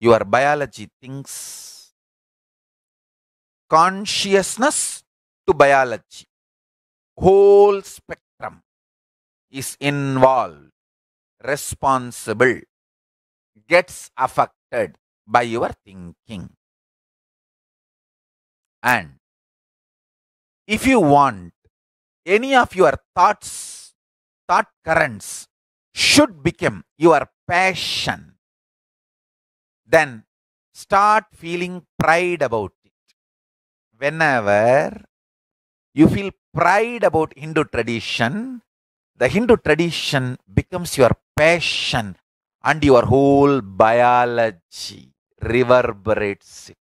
your biology thinks. Consciousness to biology. Whole spectrum is involved, responsible, gets affected by your thinking. And if you want any of your thoughts, thought currents should become your passion then start feeling pride about it. Whenever you feel pride about Hindu tradition, the Hindu tradition becomes your passion and your whole biology reverberates it.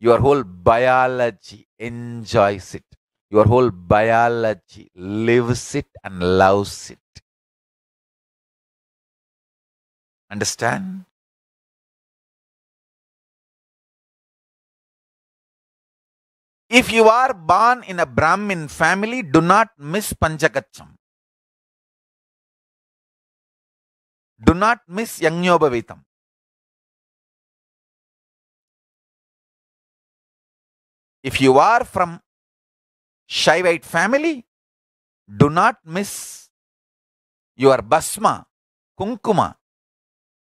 Your whole biology enjoys it. Your whole biology lives it and loves it. Understand? If you are born in a Brahmin family, do not miss Panchakacham. Do not miss Yagnyobhavitam. If you are from Shaivite family, do not miss your Basma, Kunkuma,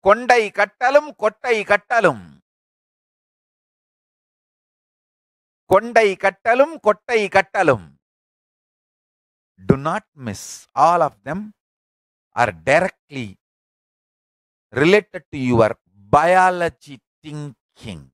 கொண்டை கட்டலும் கொட்டை கட்டலும் கொண்டை கட்டலும் கொட்டை கட்டலும் do not miss all of them are directly related to your biology thinking